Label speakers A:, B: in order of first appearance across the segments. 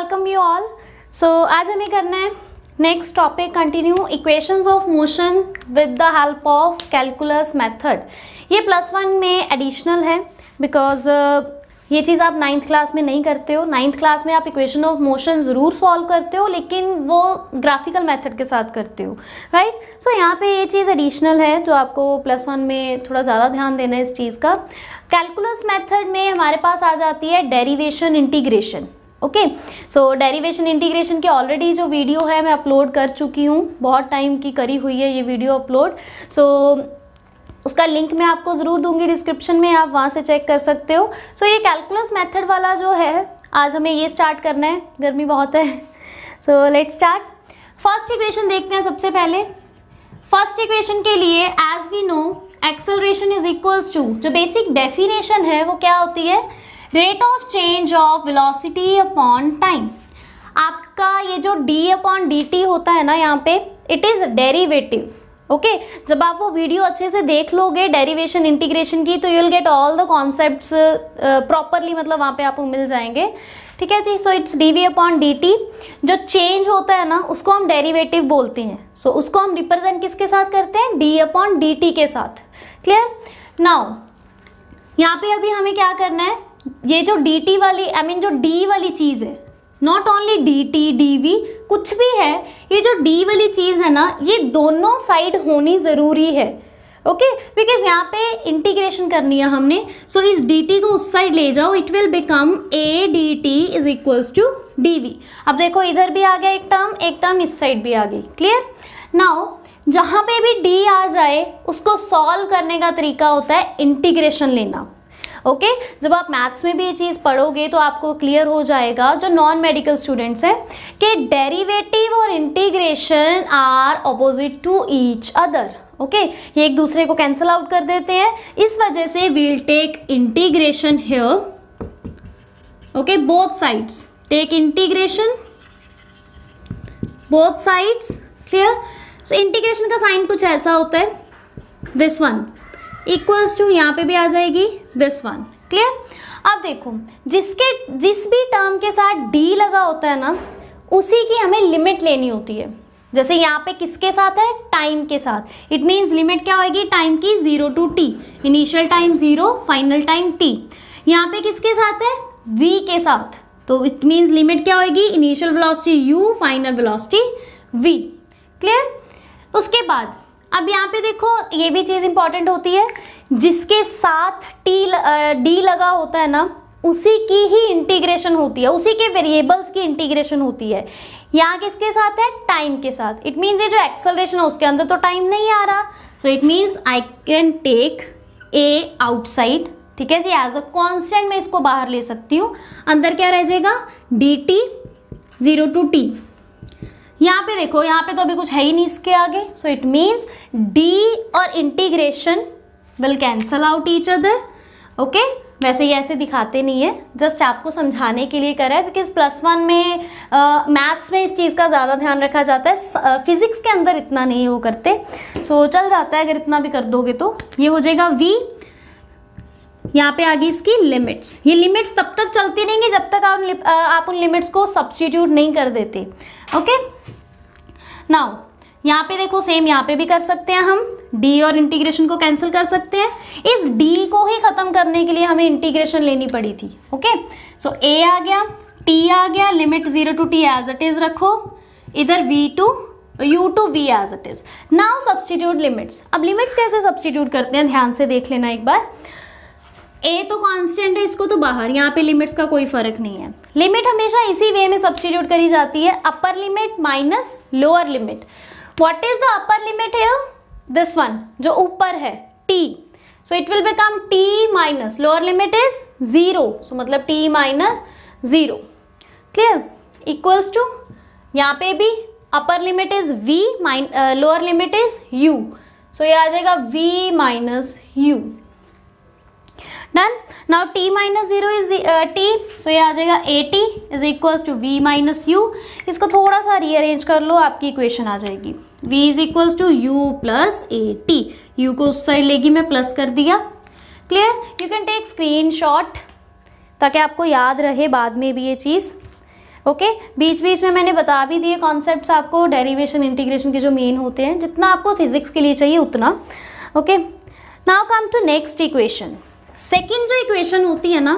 A: Welcome you all so आज हमें करना है next topic continue equations of motion with the help of calculus method ये plus one में एडिशनल है बिकॉज uh, ये चीज़ आप नाइन्थ क्लास में नहीं करते हो नाइन्थ क्लास में आप इक्वेशन ऑफ मोशन ज़रूर सॉल्व करते हो लेकिन वो ग्राफिकल मेथड के साथ करते हो राइट right? सो so, यहाँ पे ये चीज़ एडिशनल है जो आपको प्लस वन में थोड़ा ज़्यादा ध्यान देना है इस चीज़ का कैलकुलस मेथड में हमारे पास आ जाती है derivation integration okay so derivation integration की ऑलरेडी जो वीडियो है मैं अपलोड कर चुकी हूँ बहुत टाइम की करी हुई है ये वीडियो अपलोड सो so, उसका लिंक मैं आपको ज़रूर दूंगी डिस्क्रिप्शन में आप वहाँ से चेक कर सकते हो सो so, ये कैलकुलस मेथड वाला जो है आज हमें ये स्टार्ट करना है गर्मी बहुत है so let start first equation देखते हैं सबसे पहले फर्स्ट इक्वेशन के लिए as we know acceleration is equals to जो बेसिक डेफिनेशन है वो क्या होती है rate of change of velocity upon time आपका ये जो डी अपॉन डी टी होता है ना यहाँ पे इट इज़ डेरिवेटिव ओके जब आप वो वीडियो अच्छे से देख लोगे डेरिवेशन इंटीग्रेशन की तो you will get all the concept properly मतलब वहाँ पे आपको मिल जाएंगे ठीक है जी so it's D V upon D T जो चेंज होता है ना उसको हम डेरिवेटिव बोलते हैं सो so, उसको हम रिप्रेजेंट किसके साथ करते हैं डी अपॉन डी टी के साथ क्लियर नाउ यहाँ पे अभी हमें क्या करना है ये जो डी टी वाली आई I मीन mean जो डी वाली चीज़ है not only D T D V कुछ भी है ये जो डी वाली चीज़ है ना ये दोनों साइड होनी ज़रूरी है ओके बिकॉज यहाँ पे इंटीग्रेशन करनी है हमने सो so, इस डी टी को उस साइड ले जाओ it will become a D T is equals to D V अब देखो इधर भी आ गया एक टर्म एक टर्म इस साइड भी आ गई क्लियर नाउ जहाँ पे भी डी आ जाए उसको सॉल्व करने का तरीका होता है इंटीग्रेशन लेना ओके जब आप मैथ्स में भी ये चीज़ पढ़ोगे तो आपको क्लियर हो जाएगा जो नॉन मेडिकल स्टूडेंट्स हैं कि डेरिवेटिव और integration are opposite to each other okay okay, ये एक दूसरे को कैंसिल आउट कर देते हैं इस वजह से we'll take integration here okay both sides take integration both sides clear so integration का साइन कुछ ऐसा होता है दिस वन इक्वल्स टू यहां पे भी आ जाएगी दिस वन क्लियर अब देखो जिसके जिस भी टर्म के साथ डी लगा होता है ना उसी की हमें लिमिट लेनी होती है जैसे यहाँ पे किसके साथ है टाइम के साथ इट मीन्स लिमिट क्या होगी टाइम की zero to T initial time zero final time T यहाँ पे किसके साथ है वी के साथ तो इट मीन्स लिमिट क्या होगी initial velocity U final velocity V clear उसके बाद अब यहाँ पे देखो ये भी चीज़ इंपॉर्टेंट होती है जिसके साथ टी डी लगा होता है ना उसी की ही इंटीग्रेशन होती है उसी के वेरिएबल्स की इंटीग्रेशन होती है यहाँ किसके साथ है टाइम के साथ इट मीन्स ये जो एक्सलरेशन है उसके अंदर तो टाइम नहीं आ रहा so it means I can take a outside ठीक है जी एज अ कॉन्स्टेंट मैं इसको बाहर ले सकती हूँ अंदर क्या रह जाएगा D T zero to T यहाँ पे देखो यहाँ पे तो अभी कुछ है ही नहीं इसके आगे सो इट मीन्स डी और integration will cancel out each other okay वैसे ये ऐसे दिखाते नहीं है जस्ट आपको समझाने के लिए करा है बिकॉज प्लस वन में मैथ्स uh, में इस चीज़ का ज़्यादा ध्यान रखा जाता है फिजिक्स uh, के अंदर इतना नहीं वो करते सो so, चल जाता है अगर इतना भी कर दोगे तो ये हो जाएगा वी यहाँ पे आ गई इसकी लिमिट्स ये लिमिट्स तब तक चलती रहेंगी जब तक आप आप उन लिमिट्स को सब्सटीट्यूट नहीं कर देते ओके नाउ यहाँ पे देखो सेम यहाँ पे भी कर सकते हैं हम डी और इंटीग्रेशन को कैंसिल कर सकते हैं इस डी को ही खत्म करने के लिए हमें इंटीग्रेशन लेनी पड़ी थी ओके सो ए आ गया टी आ गया limit zero to T as it is रखो इधर V to U to V as it is now substitute limits अब लिमिट्स कैसे सब्सटीट्यूट करते हैं ध्यान से देख लेना एक बार ए तो कांस्टेंट है इसको तो बाहर यहाँ पे लिमिट्स का कोई फर्क नहीं है लिमिट हमेशा इसी वे में सब्सटीट्यूट करी जाती है upper limit minus lower limit what is the upper limit here this one जो ऊपर है T so it will become T minus lower limit is zero so मतलब T minus zero clear equals to यहाँ पे भी upper limit is V minus lower limit is U so ये आ जाएगा V minus U done now T minus zero is T so ये आ जाएगा A T is equal to V minus U इसको थोड़ा सा रीअरेंज कर लो आपकी इक्वेशन आ जाएगी v is equal to U plus A T U को उस साइड लेगी मैं प्लस कर दिया clear you can take screenshot ताकि आपको याद रहे बाद में भी ये चीज़ ओके okay? बीच बीच में मैंने बता भी दिए कॉन्सेप्ट आपको डेरिवेशन इंटीग्रेशन के जो मेन होते हैं जितना आपको फिजिक्स के लिए चाहिए उतना okay now come to next equation second जो इक्वेशन होती है ना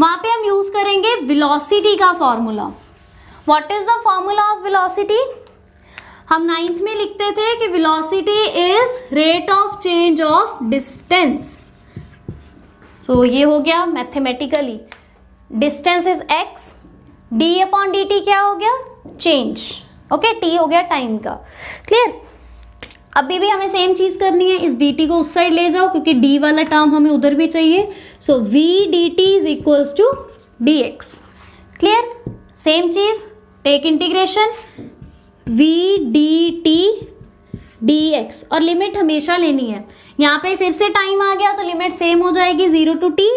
A: वहां पे हम यूज करेंगे विलोसिटी का formula what is the formula of velocity हम नाइन्थ में लिखते थे कि velocity is rate of change of distance so ये हो गया mathematically distance is X D upon D T क्या हो गया चेंज ओके okay, टी हो गया टाइम का क्लियर अभी भी हमें सेम चीज करनी है इस dt को उस साइड ले जाओ क्योंकि d वाला टर्म हमें उधर भी चाहिए so so, v dt T is equals to D X clear same चीज take integration v dt T D X और लिमिट हमेशा लेनी है यहाँ पे फिर से टाइम आ गया तो लिमिट सेम हो जाएगी जीरो टू t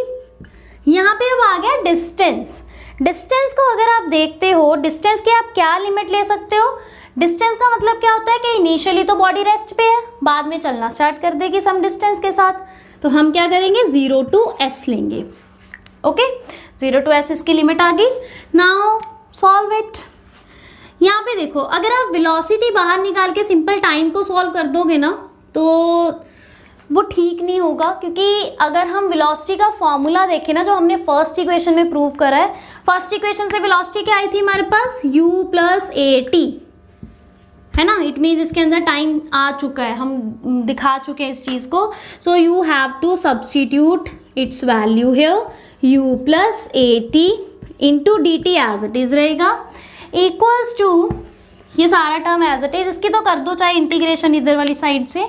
A: यहाँ पे अब आ गया डिस्टेंस डिस्टेंस को अगर आप देखते हो डिस्टेंस के आप क्या लिमिट ले सकते हो डिस्टेंस का मतलब क्या होता है कि इनिशियली तो बॉडी रेस्ट पे है बाद में चलना स्टार्ट कर देगी सम डिस्टेंस के साथ तो हम क्या करेंगे जीरो टू एस लेंगे ओके जीरो टू एस इसकी लिमिट आ गई नाउ सॉल्व इट यहाँ पे देखो अगर आप वेलोसिटी बाहर निकाल के सिंपल टाइम को सॉल्व कर दोगे ना तो वो ठीक नहीं होगा क्योंकि अगर हम वेलोसिटी का फॉर्मूला देखें ना जो हमने फर्स्ट इक्वेशन में प्रूव करा है फर्स्ट इक्वेशन से वेलोसिटी क्या आई थी हमारे पास u प्लस ए टी है ना इट मीन्स इसके अंदर टाइम आ चुका है हम दिखा चुके हैं इस चीज़ को so you have to substitute its value here U plus A T into D T as it is रहेगा इक्वल्स टू ये सारा टर्म एज इट इज इसकी तो कर दो चाहे इंटीग्रेशन इधर वाली साइड से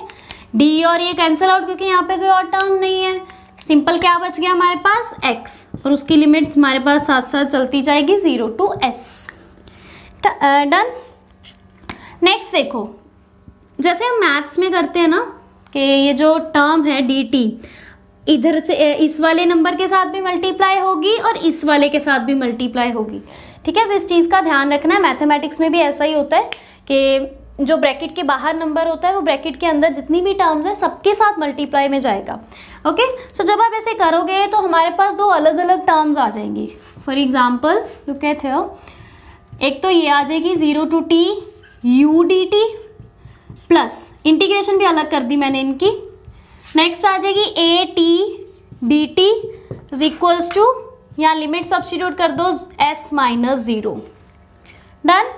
A: डी और ये कैंसिल आउट क्योंकि यहाँ पे कोई और टर्म नहीं है सिंपल क्या बच गया हमारे पास एक्स और उसकी लिमिट हमारे पास साथ साथ चलती जाएगी zero to S done next देखो जैसे हम मैथ्स में करते हैं ना कि ये जो टर्म है डी टी इधर से इस वाले नंबर के साथ भी मल्टीप्लाई होगी और इस वाले के साथ भी मल्टीप्लाई होगी ठीक है तो इस चीज़ का ध्यान रखना है मैथमेटिक्स में भी ऐसा ही होता है कि जो ब्रैकेट के बाहर नंबर होता है वो ब्रैकेट के अंदर जितनी भी टर्म्स है सबके साथ मल्टीप्लाई में जाएगा ओके सो so जब आप ऐसे करोगे तो हमारे पास दो अलग अलग टर्म्स आ जाएंगी फॉर एग्जाम्पल यू कहते हो एक तो ये आ जाएगी zero to T U D T plus integration भी अलग कर दी मैंने इनकी नेक्स्ट आ जाएगी A T D T is equals to यहाँ लिमिट सब्सटीट्यूट कर दो एस माइनस ज़ीरो डन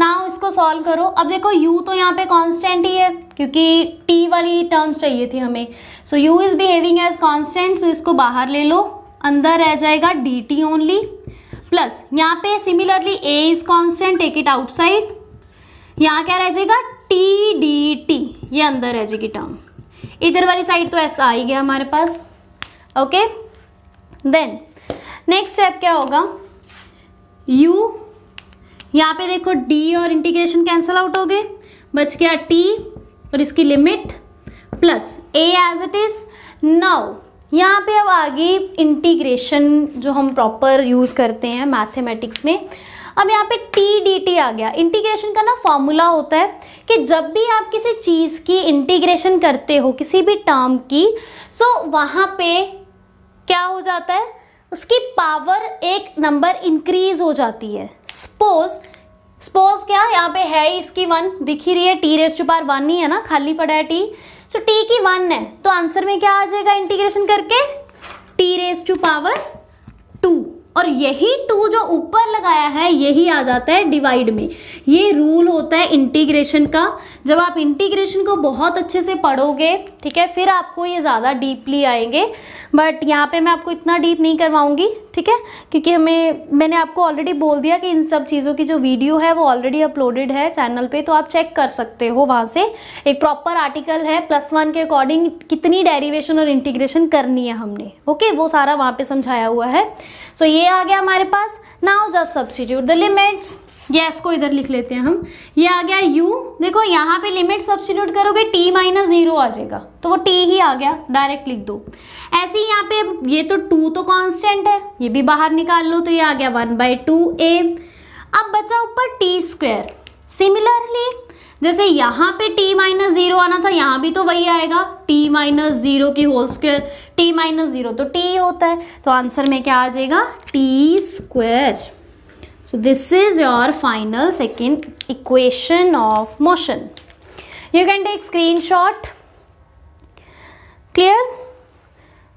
A: ना इसको सॉल्व करो अब देखो u तो यहाँ पे कांस्टेंट ही है क्योंकि t वाली टर्म्स चाहिए थी हमें so so, u is behaving as constant so इसको बाहर ले लो अंदर रह जाएगा डी टी ओनली प्लस यहाँ पे similarly a is constant take it outside यहाँ क्या रह जाएगा टी डी टी ये अंदर रह जाएगी टर्म इधर वाली साइड तो ऐसा आ ही गया हमारे पास ओके देन नेक्स्ट स्टेप क्या होगा यू यहाँ पे देखो डी और इंटीग्रेशन कैंसिल आउट हो गए बच गया टी और इसकी limit plus A as it is now यहाँ पे अब आगे इंटीग्रेशन जो हम प्रॉपर यूज़ करते हैं मैथमेटिक्स में अब यहाँ पे टी डी टी आ गया इंटीग्रेशन का ना फॉर्मूला होता है कि जब भी आप किसी चीज़ की इंटीग्रेशन करते हो किसी भी टर्म की सो वहाँ पे क्या हो जाता है उसकी पावर एक नंबर इंक्रीज हो जाती है सपोज़ सपोज क्या यहाँ पे है ही इसकी वन दिख ही रही है T raise to power one ही है ना खाली पड़ा है टी सो टी की वन है तो आंसर में क्या आ जाएगा इंटीग्रेशन करके टी रेस टू पावर और यही टू जो ऊपर लगाया है यही आ जाता है डिवाइड में ये रूल होता है इंटीग्रेशन का जब आप इंटीग्रेशन को बहुत अच्छे से पढ़ोगे ठीक है फिर आपको ये ज़्यादा डीपली आएंगे बट यहाँ पे मैं आपको इतना डीप नहीं करवाऊँगी ठीक है क्योंकि हमें मैंने आपको ऑलरेडी बोल दिया कि इन सब चीज़ों की जो वीडियो है वो ऑलरेडी अपलोडेड है चैनल पे तो आप चेक कर सकते हो वहाँ से एक प्रॉपर आर्टिकल है प्लस वन के अकॉर्डिंग कितनी डेरिवेशन और इंटीग्रेशन करनी है हमने ओके वो सारा वहाँ पर समझाया हुआ है सो so, ये आ गया हमारे पास now just substitute the limits गैस को इधर लिख लेते हैं हम ये आ गया U देखो यहाँ पे लिमिट सब्सटीट्यूट करोगे T माइनस जीरो आ जाएगा तो वो T ही आ गया डायरेक्ट लिख दो ऐसे ही यहाँ पे ये तो टू तो कांस्टेंट है ये भी बाहर निकाल लो तो ये आ गया वन बाई टू ए अब बचा ऊपर टी स्क्वेयर सिमिलरली जैसे यहाँ पे t माइनस जीरो आना था यहाँ भी तो वही आएगा t माइनस जीरो की whole square t minus zero तो t होता है तो आंसर में क्या आ जाएगा t square this is your final second equation of motion you can take screenshot clear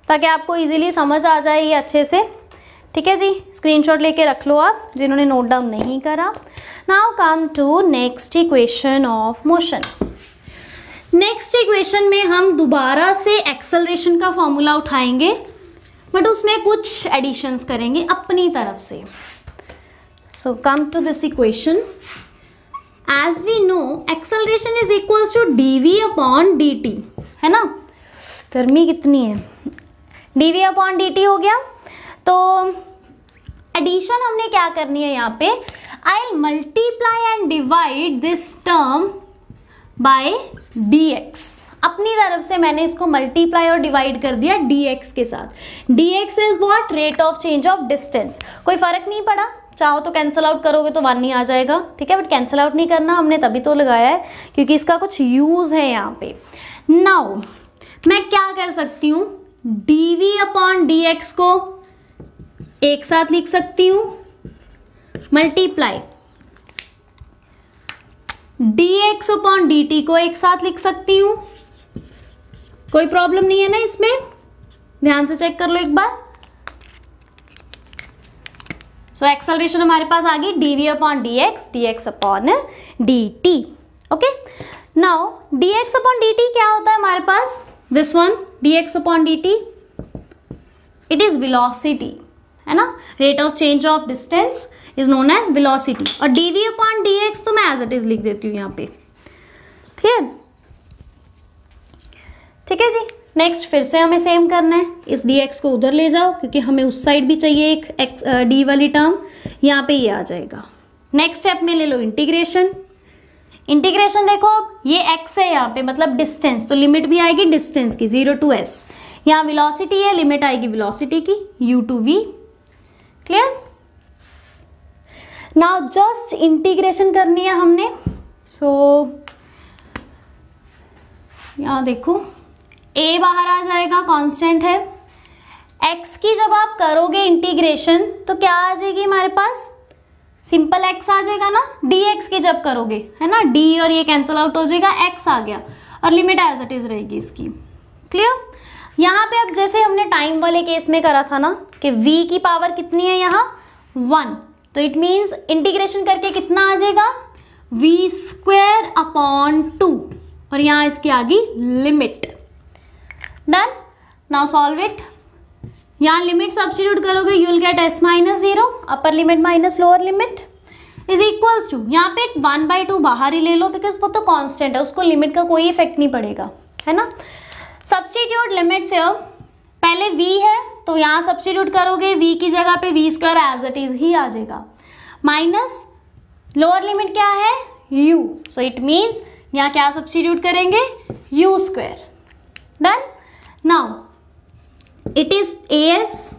A: ताकि आपको इजीली समझ आ जाए ये अच्छे से ठीक है जी स्क्रीनशॉट लेके रख लो आप जिन्होंने नोट डाउन नहीं करा now come to next equation of motion next equation में हम दोबारा से एक्सलरेशन का फॉर्मूला उठाएंगे बट उसमें कुछ एडिशंस करेंगे अपनी तरफ से So come to this equation. As we know, acceleration is equals to dv upon dt. hai na garmi kitni hai dv upon dt ho gaya to addition humne kya karni hai yahan pe i'll multiply and divide this term by dx अपनी तरफ से मैंने इसको multiply और divide कर दिया dx के साथ dx is what rate of change of distance कोई फर्क नहीं पड़ा चाहो तो कैंसिल आउट करोगे तो वन ही आ जाएगा ठीक है बट कैंसिल आउट नहीं करना हमने तभी तो लगाया है क्योंकि इसका कुछ यूज़ है यहाँ पे नाउ मैं क्या कर सकती हूँ D V upon D X को एक साथ लिख सकती हूँ multiply D X upon D T को एक साथ लिख सकती हूँ कोई प्रॉब्लम नहीं है ना इसमें ध्यान से चेक कर लो एक बार सो so, एक्सलरेशन हमारे पास आ गई D V upon D X D X upon D T okay now D X upon D T क्या होता है हमारे पास this one D X upon D T it is velocity है ना rate of change of distance is known as velocity और D V upon D X तो मैं एज इट इज लिख देती हूँ यहाँ पे क्लियर ठीक है जी नेक्स्ट फिर से हमें सेम करना है इस डी एक्स को उधर ले जाओ क्योंकि हमें उस साइड भी चाहिए एक एक्स डी वाली टर्म यहाँ पे ये आ जाएगा नेक्स्ट स्टेप में ले लो इंटीग्रेशन इंटीग्रेशन देखो अब ये एक्स है यहाँ पे मतलब डिस्टेंस तो लिमिट भी आएगी डिस्टेंस की जीरो टू एस यहाँ विलोसिटी है लिमिट आएगी विलोसिटी की U to V clear now just integration करनी है हमने सो so, यहाँ देखो ए बाहर आ जाएगा कांस्टेंट है एक्स की जब आप करोगे इंटीग्रेशन तो क्या आ जाएगी हमारे पास सिंपल एक्स आ जाएगा ना डी एक्स के जब करोगे है ना डी और ये कैंसिल आउट हो जाएगा एक्स आ गया और लिमिट एज इट इज रहेगी इसकी क्लियर यहाँ पे अब जैसे हमने टाइम वाले केस में करा था ना कि v की पावर कितनी है यहाँ वन तो इट मीन्स इंटीग्रेशन करके कितना आ जाएगा वी स्क्वेयर अपॉन टू और यहाँ इसकी आ गई limit done now solve it यहाँ लिमिट सब्सटीट्यूट करोगे you will get S minus zero upper limit minus lower limit is equals to यहाँ पे वन बाई टू बाहर ही ले लो बिकॉज वो तो कांस्टेंट है उसको लिमिट का कोई इफेक्ट नहीं पड़ेगा है ना सब्सटीट्यूट लिमिट से पहले v है तो यहाँ सब्सटीट्यूट करोगे v की जगह पे V square as it is ही आ जाएगा माइनस लोअर लिमिट क्या है u सो इट मीन्स यहाँ क्या सब्सटीट्यूट करेंगे U square done now it is as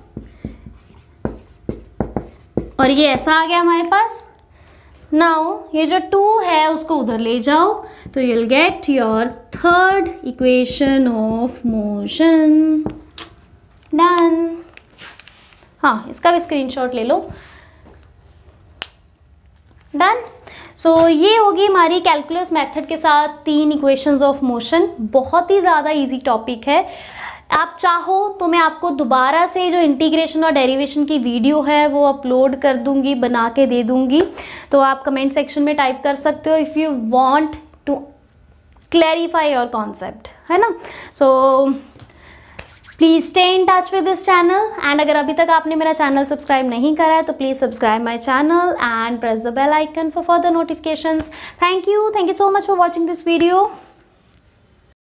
A: और ये ऐसा आ गया हमारे पास नाउ ये जो टू है उसको उधर ले जाओ तो you'll get your third equation of motion done हाँ इसका भी स्क्रीनशॉट ले लो डन सो so, ये होगी हमारी कैलकुलस मेथड के साथ तीन इक्वेशंस ऑफ मोशन बहुत ही ज़्यादा इजी टॉपिक है आप चाहो तो मैं आपको दोबारा से जो इंटीग्रेशन और डेरिवेशन की वीडियो है वो अपलोड कर दूंगी बना के दे दूंगी तो आप कमेंट सेक्शन में टाइप कर सकते हो if you want to clarify your concept है ना so please stay in touch with this channel and अगर अभी तक आपने मेरा चैनल सब्सक्राइब नहीं करा है तो please subscribe my channel and press the bell icon for further notification thank you thank you so much for watching this video